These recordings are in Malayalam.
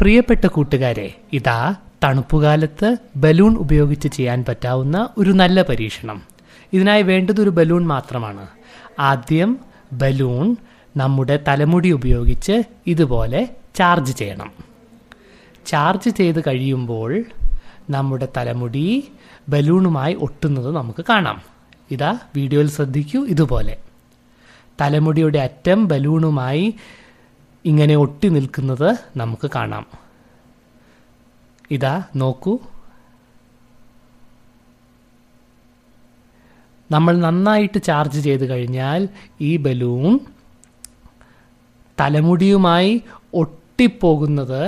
പ്രിയപ്പെട്ട കൂട്ടുകാരെ ഇതാ തണുപ്പുകാലത്ത് ബലൂൺ ഉപയോഗിച്ച് ചെയ്യാൻ പറ്റാവുന്ന ഒരു നല്ല പരീക്ഷണം ഇതിനായി വേണ്ടത് ഒരു ബലൂൺ മാത്രമാണ് ആദ്യം ബലൂൺ നമ്മുടെ തലമുടി ഉപയോഗിച്ച് ഇതുപോലെ ചാർജ് ചെയ്യണം ചാർജ് ചെയ്ത് കഴിയുമ്പോൾ നമ്മുടെ തലമുടി ബലൂണുമായി ഒട്ടുന്നത് നമുക്ക് കാണാം ഇതാ വീഡിയോയിൽ ശ്രദ്ധിക്കൂ ഇതുപോലെ തലമുടിയുടെ അറ്റം ബലൂണുമായി ഇങ്ങനെ ഒട്ടി നിൽക്കുന്നത് നമുക്ക് കാണാം ഇതാ നോക്കൂ നമ്മൾ നന്നായിട്ട് ചാർജ് ചെയ്ത് കഴിഞ്ഞാൽ ഈ ബലൂൺ തലമുടിയുമായി ഒട്ടിപ്പോകുന്നത്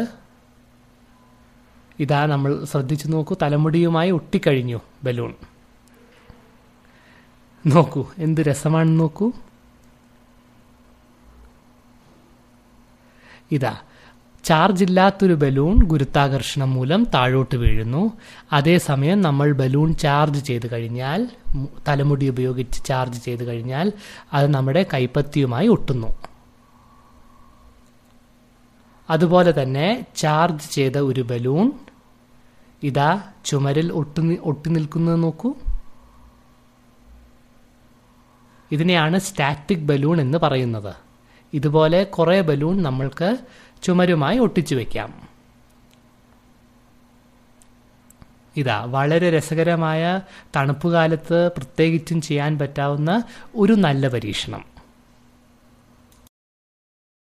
ഇതാ നമ്മൾ ശ്രദ്ധിച്ചു നോക്കൂ തലമുടിയുമായി ഒട്ടിക്കഴിഞ്ഞു ബലൂൺ നോക്കൂ എന്ത് രസമാണെന്ന് നോക്കൂ ഇതാ ചാർജ് ഇല്ലാത്തൊരു ബലൂൺ ഗുരുത്താകർഷണം മൂലം താഴോട്ട് വീഴുന്നു അതേസമയം നമ്മൾ ബലൂൺ ചാർജ് ചെയ്ത് കഴിഞ്ഞാൽ തലമുടി ഉപയോഗിച്ച് ചാർജ് ചെയ്ത് കഴിഞ്ഞാൽ അത് നമ്മുടെ കൈപ്പത്തിയുമായി ഒട്ടുന്നു അതുപോലെ തന്നെ ചാർജ് ചെയ്ത ഒരു ബലൂൺ ഇതാ ചുമരിൽ ഒട്ടു ഒട്ടി നിൽക്കുന്നത് നോക്കൂ ഇതിനെയാണ് സ്റ്റാറ്റിക് ബലൂൺ എന്ന് പറയുന്നത് ഇതുപോലെ കുറേ ബലൂൺ നമ്മൾക്ക് ചുമരുമായി ഒട്ടിച്ചു വയ്ക്കാം ഇതാ വളരെ രസകരമായ തണുപ്പുകാലത്ത് പ്രത്യേകിച്ചും ചെയ്യാൻ പറ്റാവുന്ന ഒരു നല്ല പരീക്ഷണം